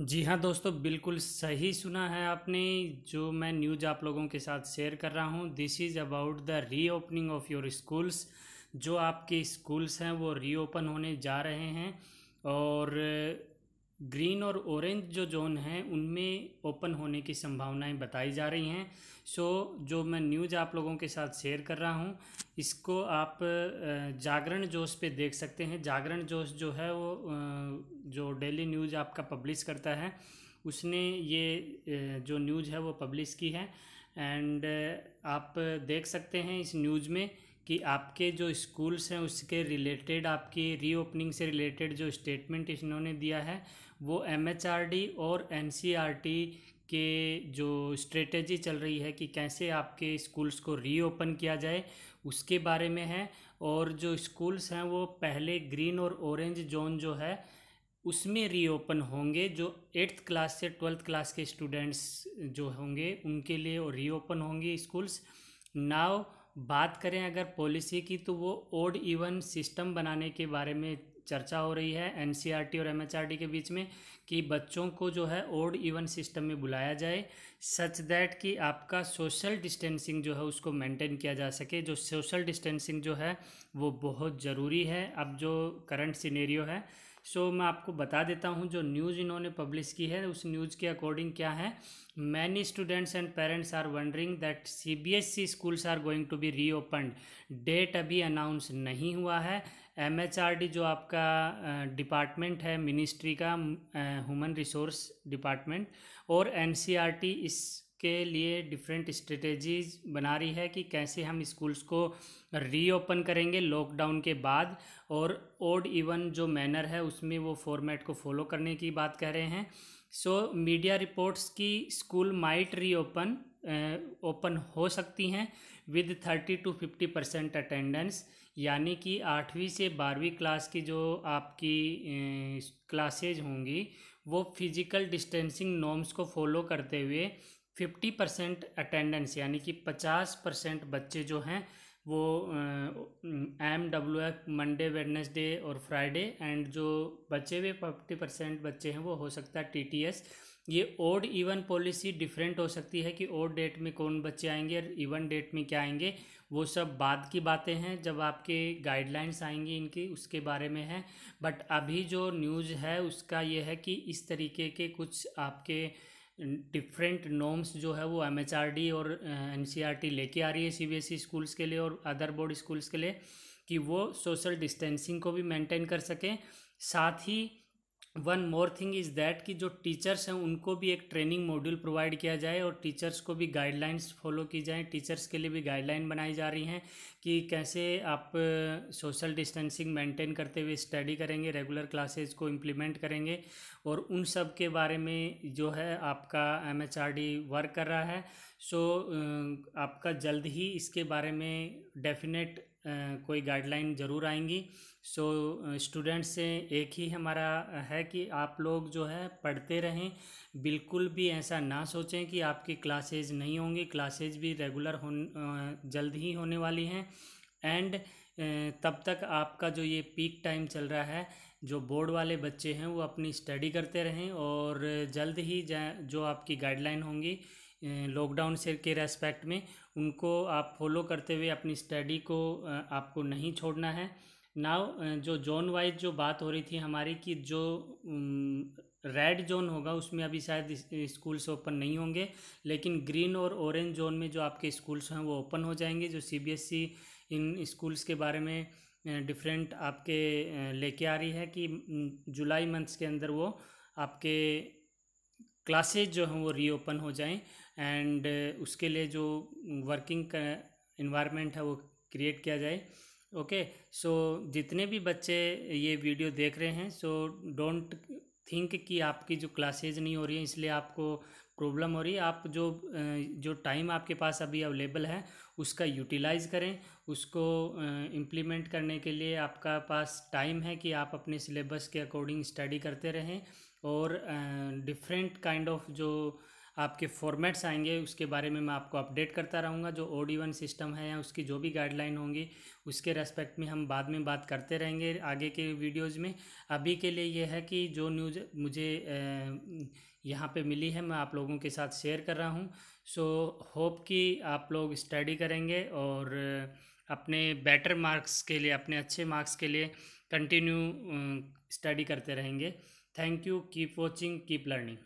जी हाँ दोस्तों बिल्कुल सही सुना है आपने जो मैं न्यूज आप लोगों के साथ शेयर कर रहा हूँ this is about the reopening of your schools जो आपके स्कूल्स हैं वो रीओपन होने जा रहे हैं और ग्रीन और ऑरेंज जो जोन हैं उनमें ओपन होने की संभावनाएं बताई जा रही हैं सो so, जो मैं न्यूज़ आप लोगों के साथ शेयर कर रहा हूं इसको आप जागरण जोश पे देख सकते हैं जागरण जोश जो है वो जो डेली न्यूज़ आपका पब्लिश करता है उसने ये जो न्यूज़ है वो पब्लिश की है एंड आप देख सकते हैं इस न्यूज़ में कि आपके जो स्कूल्स हैं उसके रिलेटेड आपकी रीओपनिंग से रिलेटेड जो स्टेटमेंट इन्होंने दिया है वो एमएचआरडी और एनसीईआरटी e के जो स्ट्रेटेजी चल रही है कि कैसे आपके स्कूल्स को रीओपन किया जाए उसके बारे में है और जो स्कूल्स हैं वो पहले ग्रीन और ऑरेंज जोन जो है उसमें रीओपन होंगे जो एट्थ क्लास से ट्वेल्थ क्लास के स्टूडेंट्स जो होंगे उनके लिए रीओपन होंगे स्कूल्स नाव बात करें अगर पॉलिसी की तो वो ओड इवन सिस्टम बनाने के बारे में चर्चा हो रही है एन और एम के बीच में कि बच्चों को जो है ओड इवन सिस्टम में बुलाया जाए सच दैट कि आपका सोशल डिस्टेंसिंग जो है उसको मेंटेन किया जा सके जो सोशल डिस्टेंसिंग जो है वो बहुत ज़रूरी है अब जो करंट सिनेरियो है सो मैं आपको बता देता हूँ जो न्यूज़ इन्होंने पब्लिश की है उस न्यूज़ के अकॉर्डिंग क्या है many students and parents are wondering that C B S E schools are going to be reopened date अभी अनाउंस नहीं हुआ है एम एच आर डी जो आपका डिपार्टमेंट है मिनिस्ट्री का ह्यूमन रिसोर्स डिपार्टमेंट और एन सी आर टी इस के लिए डिफरेंट स्ट्रेटजीज बना रही है कि कैसे हम स्कूल्स को रीओपन करेंगे लॉकडाउन के बाद और ओड इवन जो मैनर है उसमें वो फॉर्मेट को फॉलो करने की बात कह रहे हैं सो मीडिया रिपोर्ट्स की स्कूल माइट रीओपन ओपन हो सकती हैं with thirty two fifty percent attendance यानी कि आठवीं से बारहवीं क्लास की जो आपकी क्लासेज होंगी वो फिज़िकल डिस्टेंसिंग नॉर्म्स को फॉलो करते हुए फिफ्टी परसेंट अटेंडेंस यानी कि पचास परसेंट बच्चे जो हैं वो M W F Monday Wednesday और फ्राइडे एंड जो बचे हुए फिफ्टी परसेंट बच्चे हैं वो हो सकता है टी टी एस ये ओड इवन पॉलिसी डिफरेंट हो सकती है कि ओड डेट में कौन बच्चे आएंगे और इवन डेट में क्या आएंगे वो सब बाद की बातें हैं जब आपके गाइडलाइंस आएंगी इनकी उसके बारे में है बट अभी जो न्यूज़ है उसका ये है कि इस तरीके के कुछ आपके डिफरेंट नॉर्म्स जो है वो एम और एन e लेके आ रही है सीबीएसई स्कूल्स e के लिए और अदर बोर्ड स्कूल्स के लिए कि वो सोशल डिस्टेंसिंग को भी मेंटेन कर सकें साथ ही one more thing is that कि जो टीचर्स हैं उनको भी एक ट्रेनिंग मॉड्यूल प्रोवाइड किया जाए और टीचर्स को भी गाइडलाइंस फॉलो की जाएँ टीचर्स के लिए भी गाइडलाइन बनाई जा रही हैं कि कैसे आप सोशल डिस्टेंसिंग मेंटेन करते हुए स्टडी करेंगे रेगुलर क्लासेज को इम्प्लीमेंट करेंगे और उन सब के बारे में जो है आपका एम वर्क कर रहा है सो so, आपका जल्द ही इसके बारे में डेफिनेट कोई गाइडलाइन ज़रूर आएंगी सो स्टूडेंट्स से एक ही हमारा है कि आप लोग जो है पढ़ते रहें बिल्कुल भी ऐसा ना सोचें कि आपकी क्लासेज नहीं होंगी क्लासेज भी रेगुलर हो जल्द ही होने वाली हैं एंड तब तक आपका जो ये पीक टाइम चल रहा है जो बोर्ड वाले बच्चे हैं वो अपनी स्टडी करते रहें और जल्द ही जो आपकी गाइडलाइन होंगी लॉकडाउन से के रेस्पेक्ट में उनको आप फॉलो करते हुए अपनी स्टडी को आपको नहीं छोड़ना है नाव जो जोन वाइज जो बात हो रही थी हमारी कि जो रेड जोन होगा उसमें अभी शायद स्कूल्स ओपन नहीं होंगे लेकिन ग्रीन और ऑरेंज जोन में जो आपके स्कूल्स हैं वो ओपन हो जाएंगे जो सीबीएसई e इन स्कूल्स के बारे में डिफरेंट आपके लेके आ रही है कि जुलाई मंथ्स के अंदर वो आपके क्लासेज जो हैं वो रीओपन हो जाएं एंड uh, उसके लिए जो वर्किंग इन्वायरमेंट है वो क्रिएट किया जाए ओके okay, सो so, जितने भी बच्चे ये वीडियो देख रहे हैं सो डोंट थिंक कि आपकी जो क्लासेज नहीं हो रही है इसलिए आपको प्रॉब्लम हो रही है आप जो uh, जो टाइम आपके पास अभी अवेलेबल है उसका यूटिलाइज़ करें उसको इम्प्लीमेंट uh, करने के लिए आपका पास टाइम है कि आप अपने सिलेबस के अकॉर्डिंग स्टडी करते रहें और डिफरेंट काइंड ऑफ जो आपके फॉर्मेट्स आएंगे उसके बारे में मैं आपको अपडेट करता रहूँगा जो ओ डी वन सिस्टम है या उसकी जो भी गाइडलाइन होंगी उसके रेस्पेक्ट में हम बाद में बात करते रहेंगे आगे के वीडियोज़ में अभी के लिए यह है कि जो न्यूज़ मुझे यहाँ पे मिली है मैं आप लोगों के साथ शेयर कर रहा हूँ सो होप कि आप लोग स्टडी करेंगे और अपने बेटर मार्क्स के लिए अपने अच्छे मार्क्स के लिए कंटिन्यू स्टडी करते रहेंगे Thank you. Keep watching, keep learning.